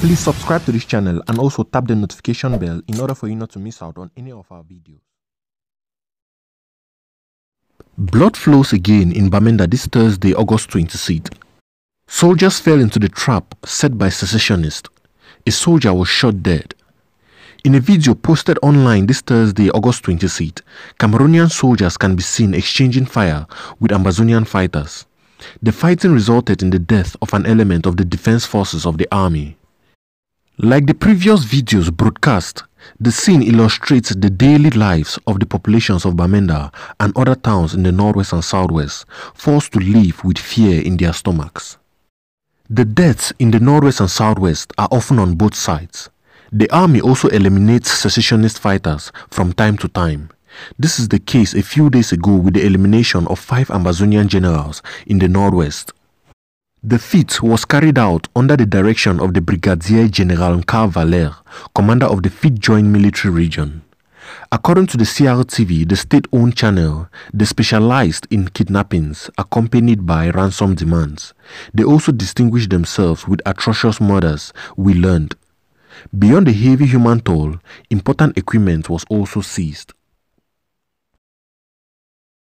Please subscribe to this channel and also tap the notification bell in order for you not to miss out on any of our videos. Blood flows again in Bamenda this Thursday, August 26th. Soldiers fell into the trap set by secessionists. A soldier was shot dead. In a video posted online this Thursday, August 26th, Cameroonian soldiers can be seen exchanging fire with Amazonian fighters. The fighting resulted in the death of an element of the defense forces of the army. Like the previous videos broadcast, the scene illustrates the daily lives of the populations of Bamenda and other towns in the northwest and southwest, forced to live with fear in their stomachs. The deaths in the northwest and southwest are often on both sides. The army also eliminates secessionist fighters from time to time. This is the case a few days ago with the elimination of five Amazonian generals in the northwest the feat was carried out under the direction of the Brigadier General Nkar Valère, commander of the 5th Joint Military Region. According to the CRTV, the state-owned channel, they specialized in kidnappings accompanied by ransom demands. They also distinguished themselves with atrocious murders, we learned. Beyond the heavy human toll, important equipment was also seized.